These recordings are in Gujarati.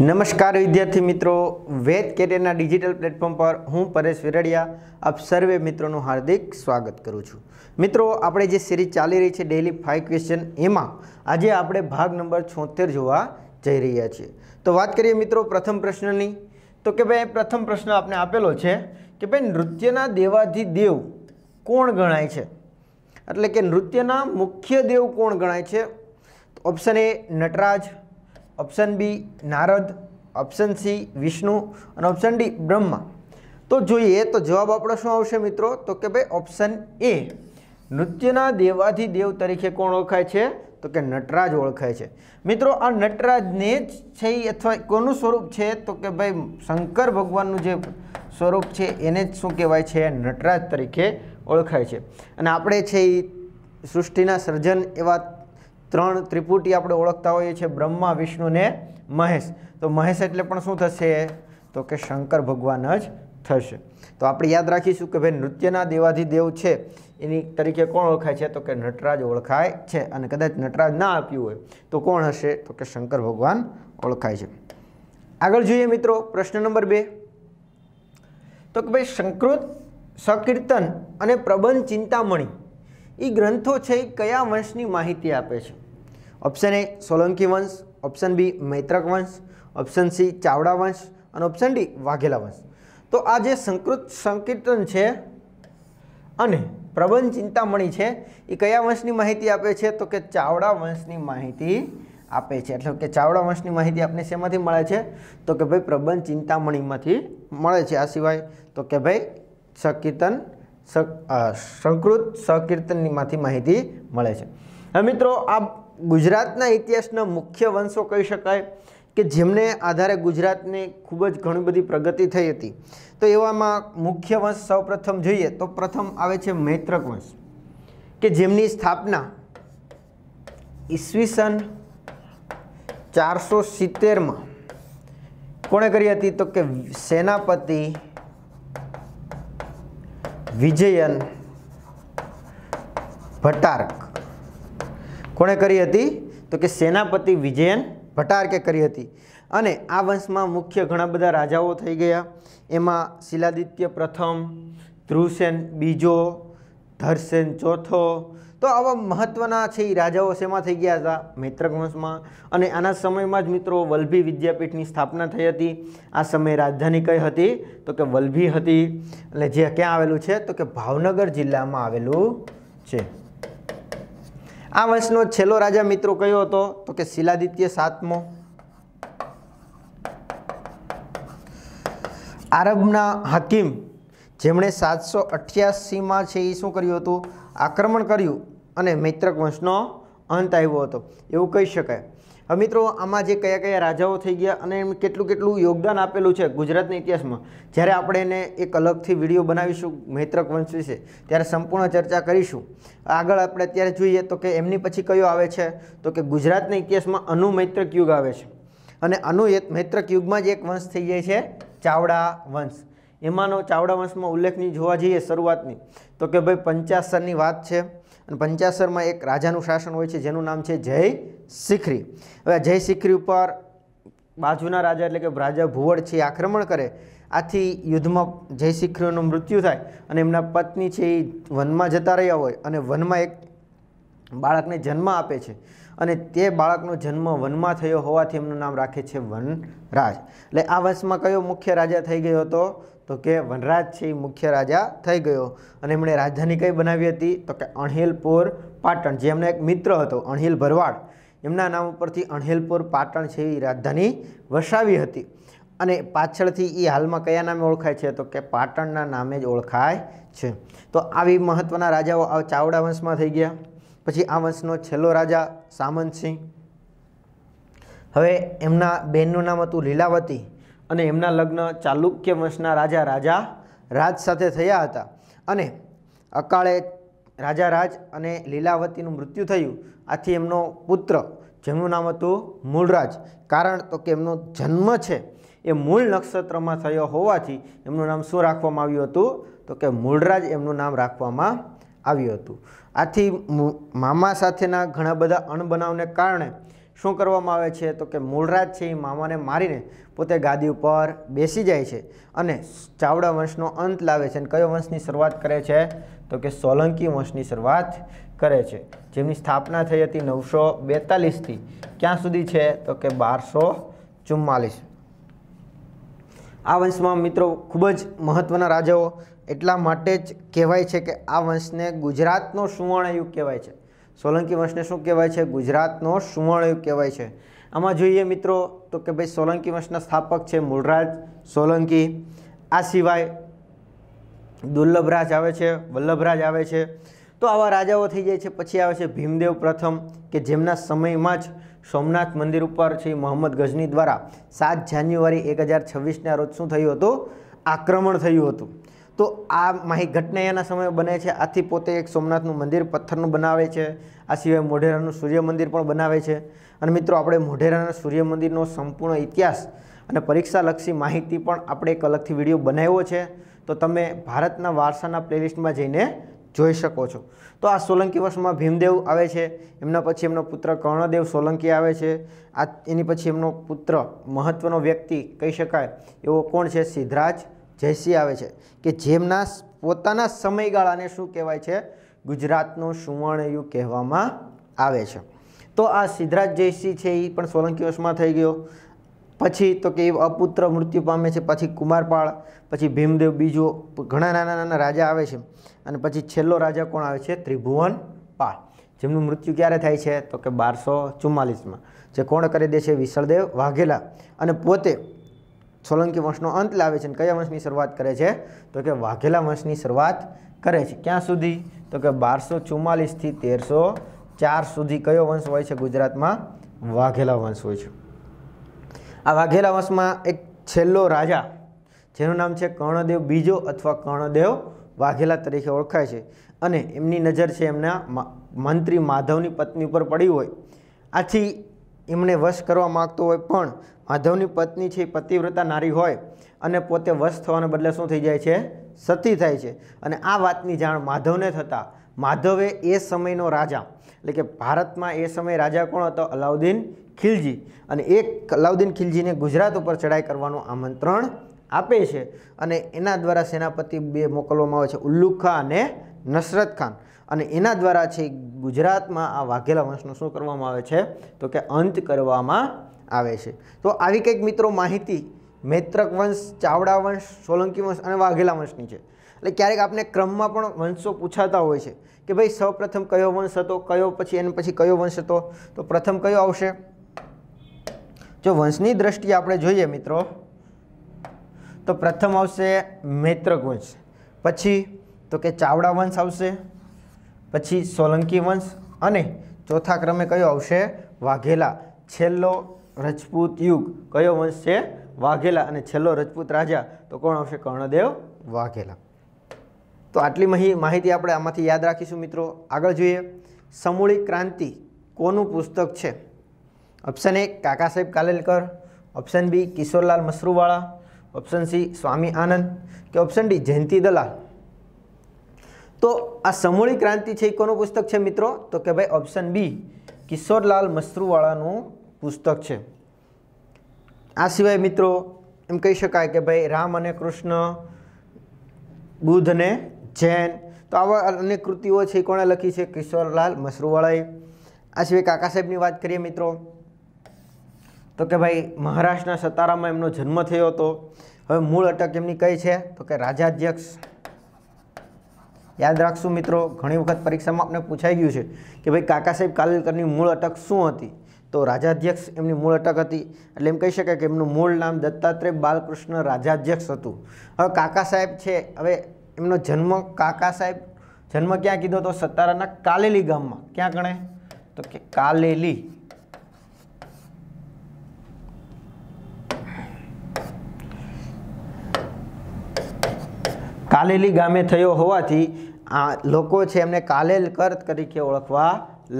નમસ્કાર વિદ્યાર્થી મિત્રો વેદ કેરિયરના ડિજિટલ પ્લેટફોર્મ પર હું પરેશ વિરડિયા આપ સર્વે મિત્રોનું હાર્દિક સ્વાગત કરું છું મિત્રો આપણે જે સિરીઝ ચાલી રહી છે ડેઇલી ફાઇવ ક્વેશ્ચન એમાં આજે આપણે ભાગ નંબર છોતેર જોવા જઈ રહ્યા છીએ તો વાત કરીએ મિત્રો પ્રથમ પ્રશ્નની તો કે ભાઈ પ્રથમ પ્રશ્ન આપણે આપેલો છે કે ભાઈ નૃત્યના દેવ કોણ ગણાય છે એટલે કે નૃત્યના મુખ્ય દેવ કોણ ગણાય છે option A Nataraj option B Narad option C Vishnu અને ઓપ્શન ડી બ્રહ્મા તો જોઈએ તો જવાબ આપણો શું આવશે મિત્રો તો કે ભાઈ ઓપ્શન એ નૃત્યના દેવાધી દેવ તરીકે કોણ ઓળખાય છે તો કે નટરાજ ઓળખાય છે મિત્રો આ નટરાજને જ છે અથવા કોનું સ્વરૂપ છે તો કે ભાઈ શંકર ભગવાનનું જે સ્વરૂપ છે એને જ શું કહેવાય છે નટરાજ તરીકે ઓળખાય છે અને આપણે છે એ સૃષ્ટિના સર્જન એવા ત્રણ ત્રિપુટી આપણે ઓળખતા હોઈએ છીએ બ્રહ્મા વિષ્ણુ ને મહેશ તો મહેશ એટલે પણ શું થશે તો કે શંકર ભગવાન જ થશે તો આપણે યાદ રાખીશું કે ભાઈ નૃત્યના દેવાધિદેવ છે એની તરીકે કોણ ઓળખાય છે તો કે નટરાજ ઓળખાય છે અને કદાચ નટરાજ ના આપ્યું હોય તો કોણ હશે તો કે શંકર ભગવાન ઓળખાય છે આગળ જોઈએ મિત્રો પ્રશ્ન નંબર બે તો કે ભાઈ સંસ્કૃત સકીર્તન અને પ્રબંધ ચિંતામણી એ ગ્રંથો છે એ કયા વંશની માહિતી આપે છે ઓપ્શન એ સોલંકી વંશ ઓપ્શન બી મૈત્રક વંશ ઓપ્શન સી ચાવડા વંશ અને ઓપ્શન ડી વાઘેલા વંશ તો આ જે સંકૃત સંકીર્તન છે અને પ્રબંધ ચિંતામણી છે એ કયા વંશની માહિતી આપે છે તો કે ચાવડા વંશની માહિતી આપે છે એટલે કે ચાવડા વંશની માહિતી આપને શેમાંથી મળે છે તો કે ભાઈ પ્રબંધ ચિંતામણીમાંથી મળે છે આ સિવાય તો કે ભાઈ સંકીર્તન સંકૃત સહકીર્તનની માંથી માહિતી મળે છે હવે મિત્રો આ ગુજરાતના ઇતિહાસના મુખ્ય વંશો કહી શકાય કે જેમને આધારે ગુજરાતની ખૂબ જ ઘણી બધી પ્રગતિ થઈ હતી તો એવામાં મુખ્ય વંશ સૌપ્રથમ જોઈએ તો પ્રથમ આવે છે મૈત્રક વંશ કે જેમની સ્થાપના ઈસવીસન ચારસો સિત્તેરમાં કોણે કરી હતી તો કે સેનાપતિ વિજયન ભટાર્ક કોણે કરી હતી તો કે સેનાપતિ વિજયન ભટારકે કરી હતી અને આ વંશમાં મુખ્ય ઘણા બધા રાજાઓ થઈ ગયા એમાં શિલાદિત્ય પ્રથમ ધ્રુવસેન બીજો ધરસેન ચોથો તો આવા મહત્ત્વના છે એ રાજાઓ શેમાં થઈ ગયા હતા મૈત્રક વંશમાં અને આના સમયમાં જ મિત્રો વલ્ભી વિદ્યાપીઠની સ્થાપના થઈ હતી આ સમયે રાજધાની કઈ હતી તો કે વલ્ભી હતી એટલે જે ક્યાં આવેલું છે તો કે ભાવનગર જિલ્લામાં આવેલું છે આ વંશનો છેલ્લો રાજા મિત્રો કયો હતો તો કે શિલાદિત્ય સાતમો આરબના હકીમ જેમણે સાતસો અઠ્યાસીમાં છે એ શું કર્યું હતું આક્રમણ કર્યું અને મૈત્રક વંશનો અંત આવ્યો હતો એવું કહી શકાય હવે મિત્રો આમાં જે કયા કયા રાજાઓ થઈ ગયા અને એમ કેટલું કેટલું યોગદાન આપેલું છે ગુજરાતના ઇતિહાસમાં જ્યારે આપણે એને એક અલગથી વિડીયો બનાવીશું મૈત્રક વંશ વિશે ત્યારે સંપૂર્ણ ચર્ચા કરીશું આગળ આપણે અત્યારે જોઈએ તો કે એમની પછી કયો આવે છે તો કે ગુજરાતના ઇતિહાસમાં અનુમૈત્રક યુગ આવે છે અને અનુ મૈત્રક યુગમાં જ એક વંશ થઈ જાય છે ચાવડા વંશ એમાંનો ચાવડા વંશમાં ઉલ્લેખની જોવા જઈએ શરૂઆતની તો કે ભાઈ પંચાસરની વાત છે અને પંચાસરમાં એક રાજાનું શાસન હોય છે જેનું નામ છે જય શિખરી હવે જય શિખરી ઉપર બાજુના રાજા એટલે કે રાજા ભુવડ છે આક્રમણ કરે આથી યુદ્ધમાં જય શિખરીઓનું મૃત્યુ થાય અને એમના પત્ની છે એ વનમાં જતા રહ્યા હોય અને વનમાં એક બાળકને જન્મ આપે છે અને તે બાળકનો જન્મ વનમાં થયો હોવાથી એમનું નામ રાખે છે વનરાજ એટલે આ વંશમાં કયો મુખ્ય રાજા થઈ ગયો હતો તો કે વનરાજ છે એ મુખ્ય રાજા થઈ ગયો અને એમણે રાજધાની કઈ બનાવી હતી તો કે અણહેલપુર પાટણ જે એમનો એક મિત્ર હતો અણહિલ ભરવાડ એમના નામ ઉપરથી અણહેલપુર પાટણ છે એ રાજધાની વસાવી હતી અને પાછળથી એ હાલમાં કયા નામે ઓળખાય છે તો કે પાટણના નામે જ ઓળખાય છે તો આવી મહત્ત્વના રાજાઓ આ ચાવડા વંશમાં થઈ ગયા પછી આ વંશનો છેલ્લો રાજા સામંતસિંહ હવે એમના બહેનનું નામ હતું લીલાવતી અને એમના લગ્ન ચાલુક્ય વંશના રાજા રાજા રાજ સાથે થયા હતા અને અકાળે રાજા રાજ અને લીલાવતીનું મૃત્યુ થયું આથી એમનો પુત્ર જેમનું નામ હતું મૂળરાજ કારણ તો કે એમનો જન્મ છે એ મૂળ નક્ષત્રમાં થયો હોવાથી એમનું નામ શું રાખવામાં આવ્યું હતું તો કે મૂળરાજ એમનું નામ રાખવામાં આવ્યું હતું આથી મામા સાથેના ઘણા બધા અણબનાવને કારણે શું કરવામાં આવે છે તો કે મૂળરાજ છે એ મામાને મારીને પોતે ગાદી ઉપર બેસી જાય છે અને ચાવડા વંશનો અંત લાવે છે અને કયો વંશની શરૂઆત કરે છે તો કે સોલંકી વંશની શરૂઆત કરે છે જેમની સ્થાપના થઈ હતી નવસો બેતાલીસથી ક્યાં સુધી છે તો કે બારસો ચુમ્માલીસ આ વંશમાં મિત્રો ખૂબ જ મહત્ત્વના રાજાઓ એટલા માટે જ કહેવાય છે કે આ વંશને ગુજરાતનો સુવર્ણયુગ કહેવાય છે સોલંકી વંશને શું કહેવાય છે ગુજરાતનો સુવર્ણયુગ કહેવાય છે આમાં જોઈએ મિત્રો તો કે ભાઈ સોલંકી વંશના સ્થાપક છે મૂળરાજ સોલંકી આ સિવાય દુર્લભરાજ આવે છે વલ્લભરાજ આવે છે તો આવા રાજાઓ થઈ જાય છે પછી આવે છે ભીમદેવ પ્રથમ કે જેમના સમયમાં જ સોમનાથ મંદિર ઉપર છે મોહમ્મદ ગઝની દ્વારા સાત જાન્યુઆરી એક હજાર છવ્વીસના રોજ શું થયું હતું આક્રમણ થયું હતું તો આ માહી ઘટના એના સમયે બને છે આથી પોતે એક સોમનાથનું મંદિર પથ્થરનું બનાવે છે આ સિવાય મોઢેરાનું સૂર્ય મંદિર પણ બનાવે છે અને મિત્રો આપણે મોઢેરાના સૂર્ય મંદિરનો સંપૂર્ણ ઇતિહાસ અને પરીક્ષાલક્ષી માહિતી પણ આપણે એક અલગથી વિડીયો બનાવ્યો છે તો તમે ભારતના વારસાના પ્લેલિસ્ટમાં જઈને જોઈ શકો છો તો આ સોલંકી વર્ષમાં ભીમદેવ આવે છે એમના પછી એમનો પુત્ર કર્ણદેવ સોલંકી આવે છે આ એની પછી એમનો પુત્ર મહત્ત્વનો વ્યક્તિ કહી શકાય એવો કોણ છે સિદ્ધરાજ જયસી આવે છે કે જેમના પોતાના સમયગાળાને શું કહેવાય છે ગુજરાતનું સુવર્ણયુગ કહેવામાં આવે છે તો આ સિદ્ધરાજ જયસિંહ છે એ પણ સોલંકી વંશમાં થઈ ગયો પછી તો કે અપુત્ર મૃત્યુ પામે છે પછી કુમારપાળ પછી ભીમદેવ બીજો ઘણા નાના નાના રાજા આવે છે અને પછી છેલ્લો રાજા કોણ આવે છે ત્રિભુવન પાળ જેમનું મૃત્યુ ક્યારે થાય છે તો કે બારસો ચુમ્માલીસમાં જે કોણ કરી દે છે વિશળદેવ વાઘેલા અને પોતે સોલંકી વંશનો અંત લાવે છે અને કયા વંશની શરૂઆત કરે છે તો કે વાઘેલા વંશની શરૂઆત કરે છે ક્યાં સુધી તો કે બારસો ચુમ્માલીસથી તેરસો ચાર સુધી કયો વંશ હોય છે ગુજરાતમાં વાઘેલા વંશ હોય છે આ વાઘેલા વંશમાં એક છેલ્લો રાજા જેનું નામ છે કર્ણદેવ બીજો અથવા કર્ણદેવ વાઘેલા તરીકે ઓળખાય છે અને એમની નજર છે એમના મંત્રી માધવની પત્ની ઉપર પડી હોય આથી એમણે વશ કરવા માગતો હોય પણ માધવની પત્ની છે પતિવ્રતા નારી હોય અને પોતે વશ થવાને બદલે શું થઈ જાય છે સતી થાય છે અને આ વાતની જાણ માધવને થતાં માધવે એ સમયનો રાજા એટલે કે ભારતમાં એ સમયે રાજા કોણ હતો અલાઉદ્દીન ખિલજી અને એ અલાઉદ્દીન ખિલજીને ગુજરાત ઉપર ચઢાઈ કરવાનું આમંત્રણ આપે છે અને એના દ્વારા સેનાપતિ બે મોકલવામાં આવે છે ઉલ્લુખ ખાન અને નસરત ખાન અને એના દ્વારા છે ગુજરાતમાં આ વાઘેલા વંશનો શું કરવામાં આવે છે તો કે અંત કરવામાં આવે છે તો આવી કંઈક મિત્રો માહિતી મૈત્રક વંશ ચાવડા વંશ સોલંકી વંશ અને વાઘેલા વંશની છે એટલે ક્યારેક આપણે ક્રમમાં પણ વંશો પૂછાતા હોય છે કે ભાઈ સૌપ્રથમ કયો વંશ હતો કયો પછી એને પછી કયો વંશ હતો તો પ્રથમ કયો આવશે જો વંશની દ્રષ્ટિએ આપણે જોઈએ મિત્રો તો પ્રથમ આવશે મૈત્રક વંશ પછી તો કે ચાવડા વંશ આવશે પછી સોલંકી વંશ અને ચોથા ક્રમે કયો આવશે વાઘેલા છેલ્લો રજપૂત યુગ કયો વંશ છે વાઘેલા અને છેલ્લો રજપૂત રાજા તો કોણ આવશે કર્ણદેવ વાઘેલા તો આટલી માહિતી આપણે આમાંથી યાદ રાખીશું મિત્રો આગળ જોઈએ સમૂળી ક્રાંતિ કોનું પુસ્તક છે option A Kaka Saheb Kalelkar option B Kishorlal Mashruwala option C Swami Anand કે ઓપ્શન ડી જયંતિ દલાલ તો આ સમૂળી ક્રાંતિ છે એ કોનું પુસ્તક છે મિત્રો તો કે ભાઈ ઓપ્શન બી કિશોરલાલ મસરૂવાળાનું પુસ્તક છે આ સિવાય મિત્રો એમ કહી શકાય કે ભાઈ રામ અને કૃષ્ણ બુદ્ધ અને જૈન તો આવા અનેક કૃતિઓ છે એ કોણે લખી છે કિશોરલાલ મસરૂવાળાએ આ સિવાય કાકા સાહેબની વાત કરીએ મિત્રો તો કે ભાઈ મહારાષ્ટ્રના સતારામાં એમનો જન્મ થયો હતો હવે મૂળ અટક એમની કઈ છે તો કે રાજાધ્યક્ષ યાદ રાખશું મિત્રો ઘણી વખત પરીક્ષામાં આપણે પૂછાઈ ગયું છે કે ભાઈ કાકા સાહેબ કાલેલકરની મૂળ અટક શું હતી તો રાજાધ્યક્ષ એમની મૂળ અટક હતી એટલે એમ કહી શકાય કે એમનું મૂળ નામ દત્તાત્રેય બાલકૃષ્ણ રાજાધ્યક્ષ હતું હવે કાકા સાહેબ છે હવે એમનો જન્મ કાકા સાહેબ જન્મ ક્યાં કીધો તો સતારાના કાલેલી ગામમાં ક્યાં ગણે તો કે કાલેલી કાલેલી ગામે થયો હોવાથી આ લોકો છે એમને કાલેલકર તરીકે ઓળખવા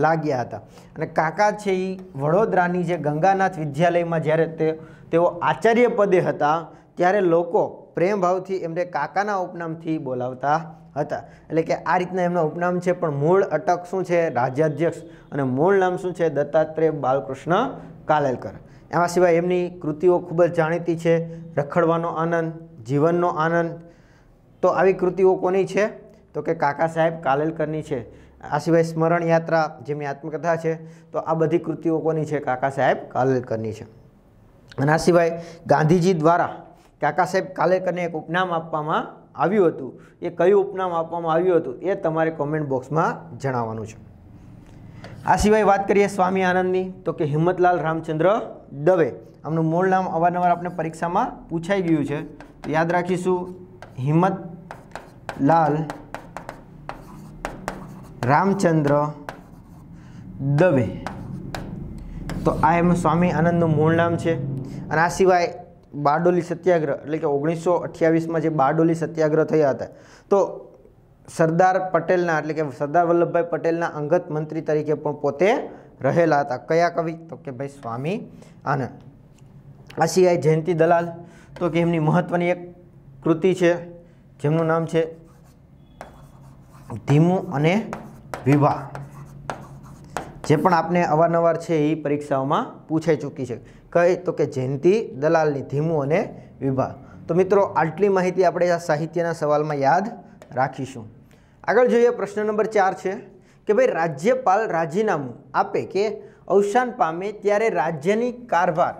લાગ્યા હતા અને કાકા છે એ વડોદરાની જે ગંગાનાથ વિદ્યાલયમાં જ્યારે તે તેઓ આચાર્ય પદે હતા ત્યારે લોકો પ્રેમભાવથી એમને કાકાના ઉપનામથી બોલાવતા હતા એટલે કે આ રીતના એમના ઉપનામ છે પણ મૂળ અટક શું છે રાજ્યાધ્યક્ષ અને મૂળ નામ શું છે દત્તાત્રેય બાલકૃષ્ણ કાલેલકર એમાં સિવાય એમની કૃતિઓ ખૂબ જ જાણીતી છે રખડવાનો આનંદ જીવનનો આનંદ તો આવી કૃતિઓ કોની છે તો કે કાકા સાહેબ કાલેલકરની છે આ સિવાય સ્મરણ યાત્રા જેમની આત્મકથા છે તો આ બધી કૃતિઓ કોની છે કાકા સાહેબ કાલેલકરની છે અને આ સિવાય ગાંધીજી દ્વારા કાકા સાહેબ કાલેલકરને એક ઉપનામ આપવામાં આવ્યું હતું એ કયું ઉપનામ આપવામાં આવ્યું હતું એ તમારે કોમેન્ટ બોક્સમાં જણાવવાનું છે આ સિવાય વાત કરીએ સ્વામી આનંદની તો કે હિંમતલાલ રામચંદ્ર દવે આમનું મૂળ નામ અવારનવાર આપણે પરીક્ષામાં પૂછાઈ ગયું છે યાદ રાખીશું હિંમત લાલ રામચંદ્ર દવે તો આ એમ સ્વામી આનંદનું મૂળ નામ છે અને આ સિવાય બારડોલી સત્યાગ્રહ એટલે કે ઓગણીસો અઠ્યાવીસમાં જે બારડોલી સત્યાગ્રહ થયા હતા તો સરદાર પટેલના એટલે કે સરદાર વલ્લભભાઈ પટેલના અંગત મંત્રી તરીકે પણ પોતે રહેલા હતા કયા કવિ તો કે ભાઈ સ્વામી આનંદ આ સિવાય જયંતિ દલાલ તો કે એમની મહત્ત્વની એક કૃતિ છે જેમનું નામ છે ધીમું અને વિવાહ જે પણ આપને અવારનવાર છે એ પરીક્ષાઓમાં પૂછાઈ ચૂકી છે કઈ તો કે જયંતી દલાલની ધીમું અને વિવાહ તો મિત્રો આટલી માહિતી આપણે આ સાહિત્યના સવાલમાં યાદ રાખીશું આગળ જોઈએ પ્રશ્ન નંબર ચાર છે કે ભાઈ રાજ્યપાલ રાજીનામું આપે કે અવસાન પામે ત્યારે રાજ્યની કારભાર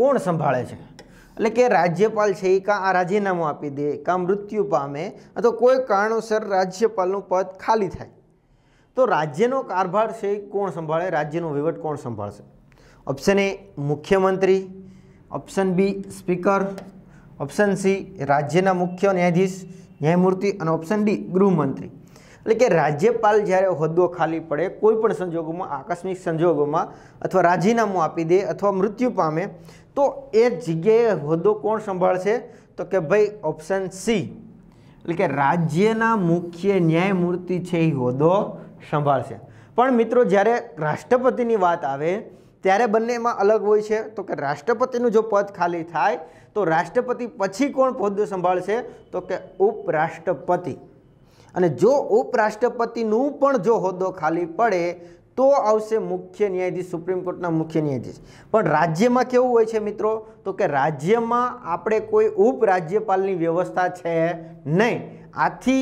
કોણ સંભાળે છે એટલે કે રાજ્યપાલ છે એ કાં આ રાજીનામું આપી દે કાં મૃત્યુ પામે અથવા કોઈ કારણોસર રાજ્યપાલનું પદ ખાલી થાય તો રાજ્યનો કારભાર છે કોણ સંભાળે રાજ્યનો વહીવટ કોણ સંભાળશે ઓપ્શન એ મુખ્યમંત્રી option B speaker option C રાજ્યના મુખ્ય ન્યાયાધીશ ન્યાયમૂર્તિ અને ઓપ્શન ડી ગૃહમંત્રી એટલે કે રાજ્યપાલ જ્યારે હોદ્દો ખાલી પડે કોઈપણ સંજોગોમાં આકસ્મિક સંજોગોમાં અથવા રાજીનામું આપી દે અથવા મૃત્યુ પામે તો એ જગ્યાએ હોદ્દો કોણ સંભાળશે તો કે ભાઈ ઓપ્શન સી એટલે કે રાજ્યના મુખ્ય ન્યાયમૂર્તિ છે એ હોદ્દો સંભાળશે પણ મિત્રો જ્યારે રાષ્ટ્રપતિની વાત આવે ત્યારે બંનેમાં અલગ હોય છે તો કે રાષ્ટ્રપતિનું જો પદ ખાલી થાય તો રાષ્ટ્રપતિ પછી કોણ પદ સંભાળશે તો કે ઉપરાષ્ટ્રપતિ અને જો ઉપરાષ્ટ્રપતિનું પણ જો હોદ્દો ખાલી પડે તો આવશે મુખ્ય ન્યાયાધીશ સુપ્રીમ કોર્ટના મુખ્ય ન્યાયાધીશ પણ રાજ્યમાં કેવું હોય છે મિત્રો તો કે રાજ્યમાં આપણે કોઈ ઉપરાજ્યપાલની વ્યવસ્થા છે નહીં આથી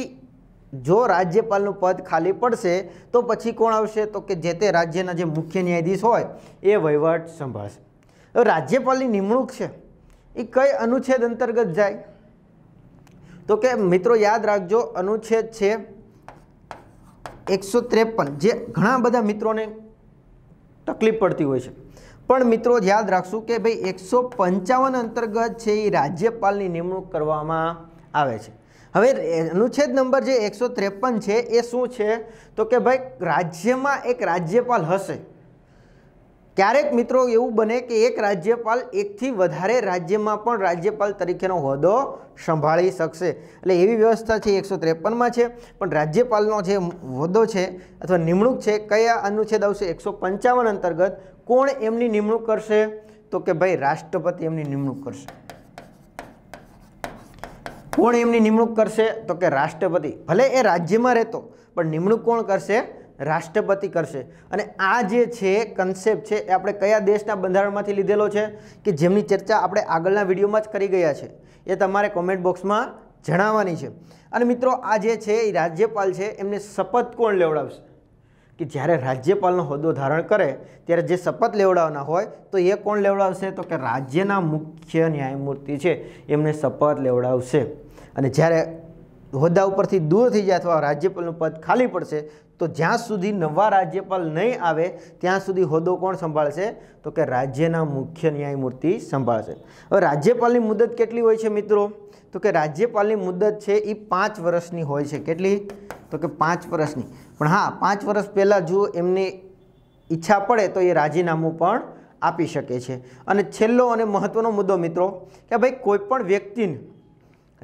જો રાજ્યપાલનું પદ ખાલી પડશે તો પછી કોણ આવશે તો કે જે તે રાજ્યના જે મુખ્ય ન્યાયાધીશ હોય એ વહીવટ સંભાળશે રાજ્યપાલની નિમણૂક છે એ કઈ અનુચ્છેદ અંતર્ગત જાય તો કે મિત્રો યાદ રાખજો અનુચ્છેદ છે એકસો ત્રેપન જે ઘણા બધા મિત્રોને તકલીફ પડતી હોય છે પણ મિત્રો યાદ રાખશું કે ભાઈ એકસો પંચાવન અંતર્ગત છે એ રાજ્યપાલની નિમણૂક કરવામાં આવે છે હવે અનુચ્છેદ નંબર જે એકસો ત્રેપન છે એ શું છે તો કે ભાઈ રાજ્યમાં એક રાજ્યપાલ હશે ક્યારેક મિત્રો એવું બને કે એક રાજ્યપાલ એકથી વધારે રાજ્યમાં પણ રાજ્યપાલ તરીકેનો હોદ્દો સંભાળી શકશે એટલે એવી વ્યવસ્થા છે એકસો ત્રેપનમાં છે પણ રાજ્યપાલનો જે હોદ્દો છે અથવા નિમણૂક છે કયા અનુચ્છેદ આવશે એકસો પંચાવન અંતર્ગત કોણ એમની નિમણૂક કરશે તો કે ભાઈ રાષ્ટ્રપતિ એમની નિમણૂક કરશે કોણ એમની નિમણૂક કરશે તો કે રાષ્ટ્રપતિ ભલે એ રાજ્યમાં રહેતો પણ નિમણૂક કોણ કરશે રાષ્ટ્રપતિ કરશે અને આ જે છે કન્સેપ્ટ છે એ આપણે કયા દેશના બંધારણમાંથી લીધેલો છે કે જેમની ચર્ચા આપણે આગળના વિડીયોમાં જ કરી ગયા છે એ તમારે કોમેન્ટ બોક્સમાં જણાવવાની છે અને મિત્રો આ જે છે એ રાજ્યપાલ છે એમને શપથ કોણ લેવડાવશે કે જ્યારે રાજ્યપાલનો હોદ્દો ધારણ કરે ત્યારે જે શપથ લેવડાવવાના હોય તો એ કોણ લેવડાવશે તો કે રાજ્યના મુખ્ય ન્યાયમૂર્તિ છે એમને શપથ લેવડાવશે અને જ્યારે હોદ્દા ઉપરથી દૂર થઈ જાય અથવા રાજ્યપાલનું પદ ખાલી પડશે તો જ્યાં સુધી નવા રાજ્યપાલ નહીં આવે ત્યાં સુધી હોદ્દો કોણ સંભાળશે તો કે રાજ્યના મુખ્ય ન્યાયમૂર્તિ સંભાળશે હવે રાજ્યપાલની મુદત કેટલી હોય છે મિત્રો તો કે રાજ્યપાલની મુદત છે એ પાંચ વર્ષની હોય છે કેટલી તો કે પાંચ વર્ષની પણ હા પાંચ વર્ષ પહેલાં જો એમની ઈચ્છા પડે તો એ રાજીનામું પણ આપી શકે છે અને છેલ્લો અને મહત્ત્વનો મુદ્દો મિત્રો કે ભાઈ કોઈપણ વ્યક્તિને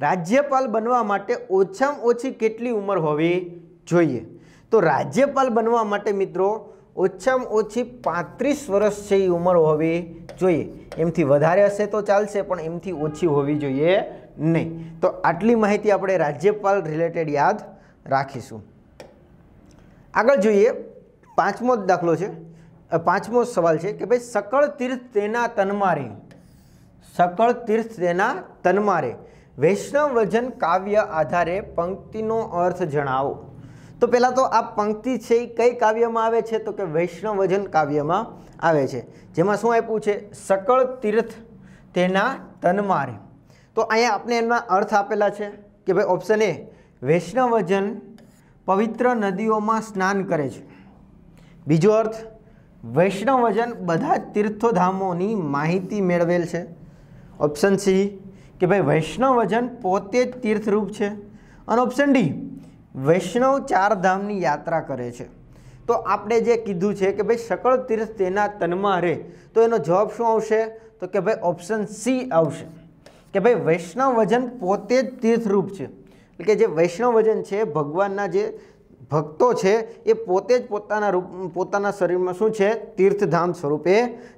રાજ્યપાલ બનવા માટે ઓછામાં ઓછી કેટલી ઉંમર હોવી જોઈએ તો રાજ્યપાલ બનવા માટે મિત્રો ઓછામાં ઓછી પાંત્રીસ વર્ષ છે એ ઉંમર હોવી જોઈએ એમથી વધારે હશે તો ચાલશે પણ એમથી ઓછી હોવી જોઈએ નહીં તો આટલી માહિતી આપણે રાજ્યપાલ રિલેટેડ યાદ રાખીશું આગળ જોઈએ પાંચમો દાખલો છે પાંચમો સવાલ છે કે ભાઈ સકળ તીર્થ તેના તનમારે સકળ તીર્થ તેના તનમારે વૈષ્ણવ વજન કાવ્ય આધારે પંક્તિનો અર્થ જણાવો તો પહેલાં તો આ પંક્તિ છે એ કઈ કાવ્યમાં આવે છે તો કે વૈષ્ણવ વૈષ્ણવજન કાવ્યમાં આવે છે જેમાં શું આપ્યું છે સકળ તીર્થ તેના તનમારે તો અહીંયા આપણે એના અર્થ આપેલા છે કે ભાઈ ઓપ્શન એ વૈષ્ણવજન પવિત્ર નદીઓમાં સ્નાન કરે છે બીજો અર્થ વૈષ્ણવજન બધા તીર્થોધામોની માહિતી મેળવેલ છે ઓપ્શન સી કે ભાઈ વૈષ્ણવજન પોતે જ તીર્થરૂપ છે અને ઓપ્શન ડી વૈષ્ણવ ચાર ધામની યાત્રા કરે છે તો આપણે જે કીધું છે કે ભાઈ સકળ તીર્થ તેના તનમાં રહે તો એનો જવાબ શું આવશે તો કે ભાઈ ઓપ્શન સી આવશે કે ભાઈ વૈષ્ણવ વજન પોતે જ તીર્થરૂપ છે એટલે કે જે વૈષ્ણવ વજન છે ભગવાનના જે ભક્તો છે એ પોતે જ પોતાના રૂપ પોતાના શરીરમાં શું છે તીર્થધામ સ્વરૂપે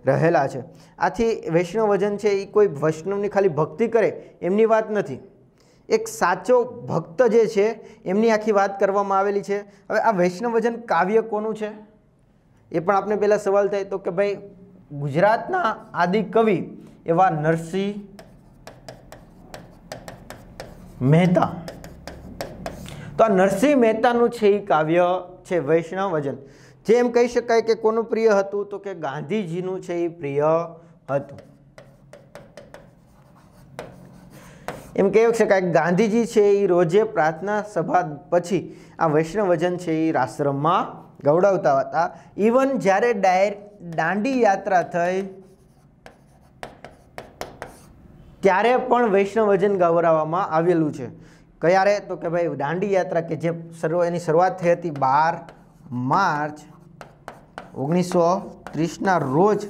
રહેલા છે આથી વૈષ્ણવ વજન છે એ કોઈ વૈષ્ણવની ખાલી ભક્તિ કરે એમની વાત નથી એક સાચો ભક્ત જે છે એમની આખી વાત કરવામાં આવેલી છે હવે આ વૈષ્ણવજન કાવ્ય કોનું છે એ પણ આપણે પહેલાં સવાલ થાય તો કે ભાઈ ગુજરાતના આદિ કવિ એવા નરસિંહ મહેતા તો આ નરસિંહ મહેતાનું છે એ કાવ્ય છે વૈષ્ણવજન જે એમ કહી શકાય કે કોનું પ્રિય હતું તો કે ગાંધીજીનું છે એ પ્રિય હતું એમ કહેવું શકાય કે ગાંધીજી છે એ રોજે પ્રાર્થના સભા પછી આ વૈષ્ણવ વજન છે એ આશ્રમમાં ગૌડાવતા હતા ઇવન જ્યારે ડાયર દાંડી યાત્રા થઈ ત્યારે પણ વૈષ્ણવ વજન ગૌરાવવામાં આવેલું છે ક્યારે તો કે ભાઈ દાંડી યાત્રા કે જે શરૂ એની શરૂઆત થઈ હતી બાર માર્ચ ઓગણીસો ત્રીસના રોજ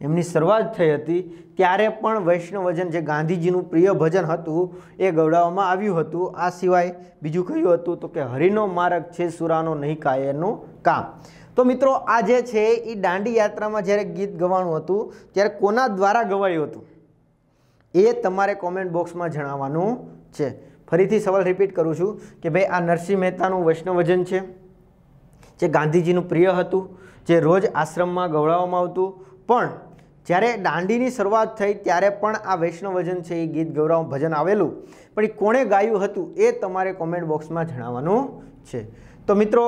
એમની શરૂઆત થઈ હતી ત્યારે પણ વૈષ્ણવ ભજન જે ગાંધીજીનું પ્રિય ભજન હતું એ ગવડાવવામાં આવ્યું હતું આ સિવાય બીજું કહ્યું હતું તો કે હરિનો માર્ગ છે સુરાનો નહીં કાયરનું કામ તો મિત્રો આ જે છે એ દાંડી યાત્રામાં જ્યારે ગીત ગવાનું હતું ત્યારે કોના દ્વારા ગવાયું હતું એ તમારે કોમેન્ટ બોક્સમાં જણાવવાનું છે ફરીથી સવાલ રિપીટ કરું છું કે ભાઈ આ નરસિંહ મહેતાનું વૈષ્ણવ વૈષ્ણવજન છે જે ગાંધીજીનું પ્રિય હતું જે રોજ આશ્રમમાં ગવડાવવામાં આવતું પણ જ્યારે દાંડીની શરૂઆત થઈ ત્યારે પણ આ વૈષ્ણવ ભજન છે એ ગીત ગૌરવ ભજન આવેલું પણ એ કોણે ગાયું હતું એ તમારે કોમેન્ટ બોક્સમાં જણાવવાનું છે તો મિત્રો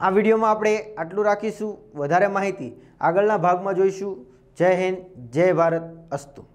આ વિડીયોમાં આપણે આટલું રાખીશું વધારે માહિતી આગળના ભાગમાં જોઈશું જય હિન્દ જય ભારત અસ્તુ